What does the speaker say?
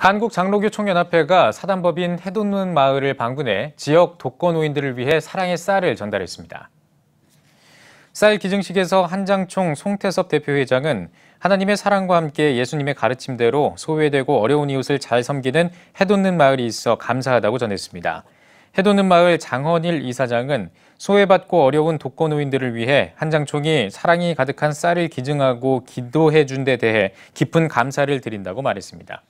한국장로교총연합회가 사단법인 해돋는 마을을 방문해 지역 독거노인들을 위해 사랑의 쌀을 전달했습니다. 쌀 기증식에서 한장총 송태섭 대표회장은 하나님의 사랑과 함께 예수님의 가르침대로 소외되고 어려운 이웃을 잘 섬기는 해돋는 마을이 있어 감사하다고 전했습니다. 해돋는 마을 장헌일 이사장은 소외받고 어려운 독거노인들을 위해 한장총이 사랑이 가득한 쌀을 기증하고 기도해 준 데 대해 깊은 감사를 드린다고 말했습니다.